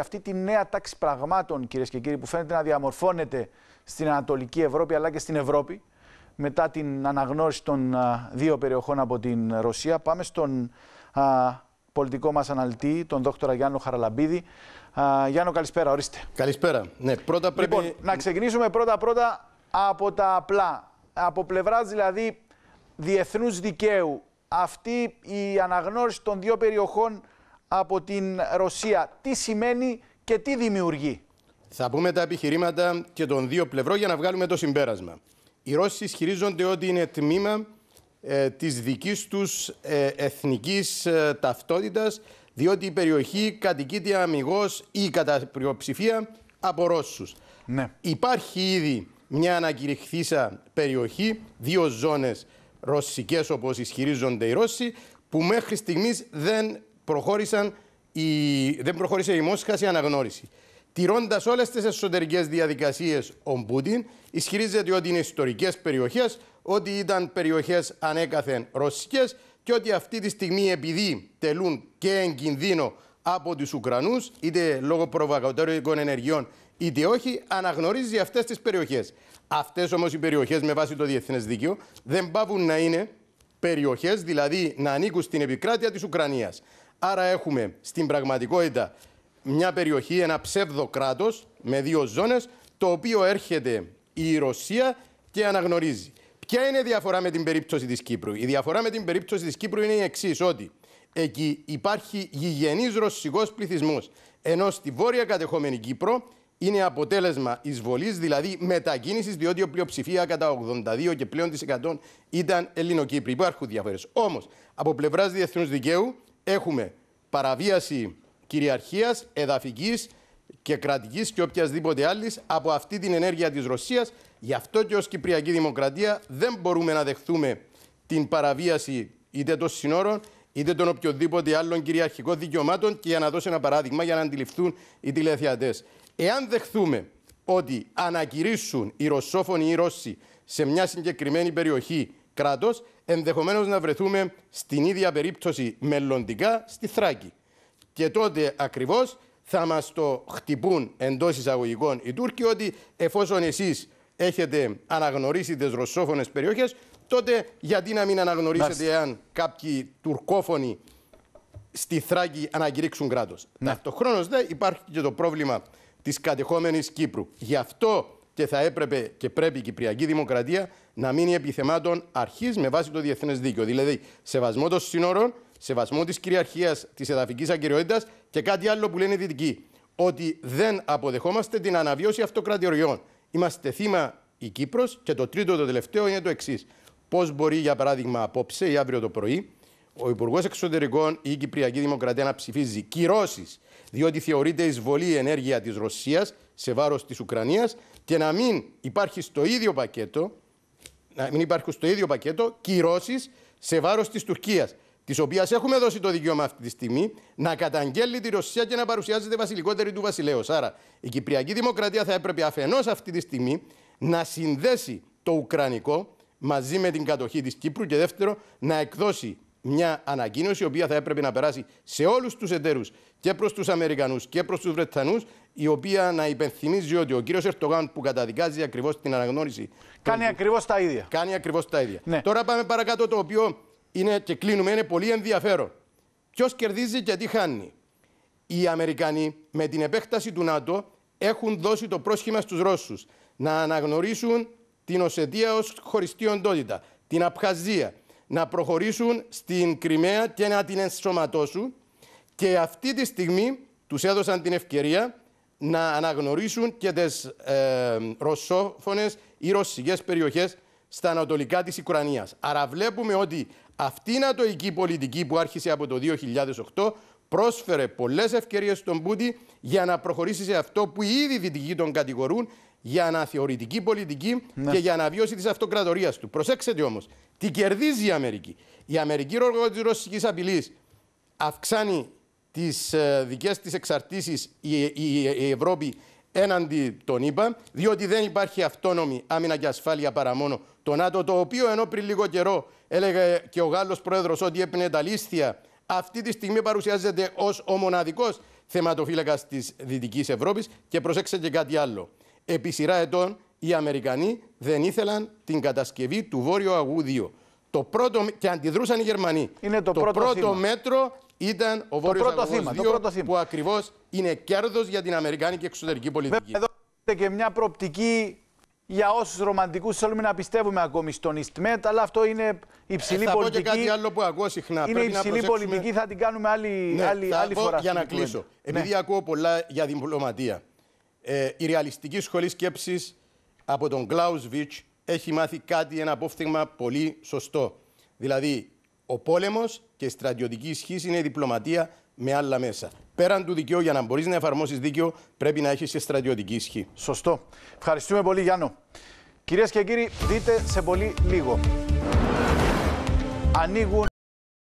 αυτή τη νέα τάξη πραγμάτων, κυρίες και κύριοι, που φαίνεται να διαμορφώνεται στην Ανατολική Ευρώπη αλλά και στην Ευρώπη, μετά την αναγνώριση των δύο περιοχών από την Ρωσία. Πάμε στον α, πολιτικό μας αναλυτή, τον δόκτωρα Γιάννο Χαραλαμπίδη. Α, Γιάννο, καλησπέρα, ορίστε. Καλησπέρα. Ναι, πρώτα πρέπει... Λοιπόν, να ξεκινήσουμε πρώτα-πρώτα από τα απλά. Από πλευράς δηλαδή διεθνούς δικαίου, αυτή η αναγνώριση των δύο περιοχών από την Ρωσία. Τι σημαίνει και τι δημιουργεί. Θα πούμε τα επιχειρήματα και των δύο πλευρών για να βγάλουμε το συμπέρασμα. Οι Ρώσοι ισχυρίζονται ότι είναι τμήμα ε, της δικής τους ε, εθνικής ε, ταυτότητας διότι η περιοχή κατοικείται αμυγός ή κατά πλειοψηφία από Ρώσους. Ναι. Υπάρχει ήδη μια ανακηρυχθήσα περιοχή, δύο ζώνες ρωσικές όπως ισχυρίζονται οι Ρώσοι, που μέχρι στιγμής δεν προχώρησαν δεν προχώρησε η Μόσχα σε αναγνώριση. Τηρώντας όλες τις εσωτερικές διαδικασίες, ο Πούτιν ισχυρίζεται ότι είναι ιστορικές περιοχές, ότι ήταν περιοχές ανέκαθεν ρωσικές και ότι αυτή τη στιγμή επειδή τελούν και εν κινδύνο από τους Ουκρανούς, είτε λόγω προβακατορικών ενεργειών είτε όχι, αναγνωρίζει αυτές τις περιοχές. Αυτές όμως οι περιοχές, με βάση το διεθνές δίκαιο, δεν πάβουν να είναι περιοχές, δηλαδή να ανήκουν στην επικράτεια της Ουκρανίας. Άρα έχουμε στην πραγματικότητα μια περιοχή, ένα ψεύδο κράτος με δύο ζώνες, το οποίο έρχεται η Ρωσία και αναγνωρίζει. Ποια είναι η διαφορά με την περίπτωση της Κύπρου. Η διαφορά με την περίπτωση της Κύπρου είναι η εξής, ότι εκεί υπάρχει γηγενής ρωσικός πληθυσμός. Ενώ στη βόρεια κατεχόμενη Κύπρο είναι αποτέλεσμα εισβολής, δηλαδή μετακίνησης, διότι η πλειοψηφία κατά 82 και πλέον της 100 ήταν Ελληνοκύπροι. Υπάρχουν διαφορές. Όμως, από πλευράς διεθνούς δικαίου, έχουμε παραβίαση κυριαρχίας, εδαφικής και κρατικής και οποιασδήποτε άλλης από αυτή την ενέργεια της Ρωσίας. Γι' αυτό και ως Κυπριακή Δημοκρατία δεν μπορούμε να δεχθούμε την παραβίαση είτε των συνόρων είτε των οποιοδήποτε άλλων κυριαρχικών δικαιωμάτων. Και για να δώσω ένα παράδειγμα, για να αντιληφθούν οι τηλεθεατές. Εάν δεχθούμε ότι ανακηρύσουν οι Ρωσόφωνοι ή οι Ρώσοι σε μια συγκεκριμένη περιοχή κράτος, ενδεχομένως να βρεθούμε στην ίδια περίπτωση μελλοντικά στη Θράκη. Και τότε ακριβώς θα μας το χτυπούν εντός εισαγωγικών οι Τούρκοι ότι εφόσον εσείς έχετε αναγνωρίσει τις ρωσόφωνες περιοχές, τότε γιατί να μην αναγνωρίσετε εάν κάποιοι τουρκόφωνοι στη Θράκη ανακηρύξουν κράτος. Ναι. Ταυτοχρόνως δε υπάρχει και το πρόβλημα της κατεχόμενης Κύπρου. Γι' αυτό και θα έπρεπε και πρέπει η Κυπριακή Δημοκρατία να μείνει επιθεμάτων αρχής με βάση το διεθνές δίκαιο. Δηλαδή, σεβασμό των σύνορων, σεβασμό της κυριαρχίας της εδαφικής ακυριότητας και κάτι άλλο που λένε οι δυτικοί. Ότι δεν αποδεχόμαστε την αναβίωση αυτοκρατηριών. Είμαστε θύμα η Κύπρος και το τρίτο, το τελευταίο είναι το εξής. Πώς μπορεί, για παράδειγμα, απόψε ή αύριο το πρωί, ο Υπουργός Εξωτερικών ή η Κυπριακή Δημοκρατία να ψηφίζει κυρώσεις, διότι θεωρείται εισβολή ενέργεια της Ρωσίας σε βάρος της Ουκρανίας και να μην υπάρχει στο ίδιο πακέτο, να μην υπάρχουν στο ίδιο πακέτο κυρώσεις σε βάρος της Τουρκίας, τη οποία έχουμε δώσει το δικαίωμα αυτή τη στιγμή να καταγγέλει τη Ρωσία και να παρουσιάζεται βασιλικότερη του βασιλέως. Άρα, η Κυπριακή Δημοκρατία θα έπρεπε αφενός αυτή τη στιγμή να συνδέσει το Ουκρανικό μαζί με την κατοχή της Κύπρου και δεύτερο να εκδώσει μια ανακοίνωση η οποία θα έπρεπε να περάσει σε όλους τους εταίρους και προς τους Αμερικανούς και προς τους Βρετανούς, η οποία να υπενθυμίζει ότι ο κύριος Ερτογάν που καταδικάζει ακριβώς την αναγνώριση. Κάνει ακριβώς τα ίδια. Κάνει ακριβώς τα ίδια. Ναι. Τώρα πάμε παρακάτω το οποίο είναι και κλείνουμε, είναι πολύ ενδιαφέρον. Ποιος κερδίζει και τι χάνει. Οι Αμερικανοί με την επέκταση του ΝΑΤΟ έχουν δώσει το πρόσχημα στους Ρώσους να αναγνωρίσουν την Οσετία ως χωριστή οντότητα, την Απχαζία, να προχωρήσουν στην Κρυμαία και να την ενσωματώσουν και αυτή τη στιγμή τους έδωσαν την ευκαιρία να αναγνωρίσουν και τις ε, ρωσόφωνες ή ρωσικές περιοχές στα ανατολικά της Ουκρανίας. Άρα βλέπουμε ότι αυτή η ατοική βλεπουμε οτι αυτη η ανατολικη πολιτικη που άρχισε από το 2008 πρόσφερε πολλές ευκαιρίες στον Πούτι για να προχωρήσει σε αυτό που ήδη ίδιοι δυτικοί τον κατηγορούν για αναθεωρητική πολιτική ναι. και για αναβίωση της αυτοκρατορίας του. Προσέξτε όμως, τι κερδίζει η Αμερική. Η Αμερική ρόλο της ρωσικής απειλής αυξάνει τις ε, δικές της εξαρτήσεις η, η, Ευρώπη έναντι των ΗΠΑ, διότι δεν υπάρχει αυτόνομη άμυνα και ασφάλεια παρά μόνο το ΝΑΤΟ, το οποίο ενώ πριν λίγο καιρό έλεγε και ο Γάλλος πρόεδρος ότι έπαιρνε τα αυτή τη στιγμή παρουσιάζεται ως ο μοναδικός θεματοφύλακας της Δυτικής Ευρώπης. Και προσέξτε και κάτι άλλο. Επί σειρά ετών οι Αμερικανοί δεν ήθελαν την κατασκευή του Βόρειου Αγού 2. Το πρώτο, και αντιδρούσαν οι Γερμανοί. το, πρώτο, μέτρο ήταν ο Βόρειο Αγού 2, που ακριβώς είναι κέρδος για την Αμερικάνικη εξωτερική πολιτική. Εδώ εδώ και μια προπτική για όσους ρομαντικούς θέλουμε να πιστεύουμε ακόμη στον Ιστμέτ, αλλά αυτό είναι υψηλή πολιτική. Ε, θα πω και κάτι άλλο που ακούω συχνά. Είναι Πρέπει υψηλή πολιτική, θα την κάνουμε άλλη, ναι, άλλη, θα άλλη φορά. Για να κλείσω. Ναι. Επειδή ακούω πολλά για διπλωματία. Ε, η ρεαλιστική σχολή σκέψης από τον Βίτς έχει μάθει κάτι, ένα απόφθημα πολύ σωστό. Δηλαδή, ο πόλεμος και η στρατιωτική ισχύ είναι η διπλωματία με άλλα μέσα πέραν του δικαίου, για να μπορείς να εφαρμόσεις δίκαιο, πρέπει να έχεις και στρατιωτική ισχύ. Σωστό. Ευχαριστούμε πολύ, Γιάννο. Κυρίες και κύριοι, δείτε σε πολύ λίγο. Ανοίγουν.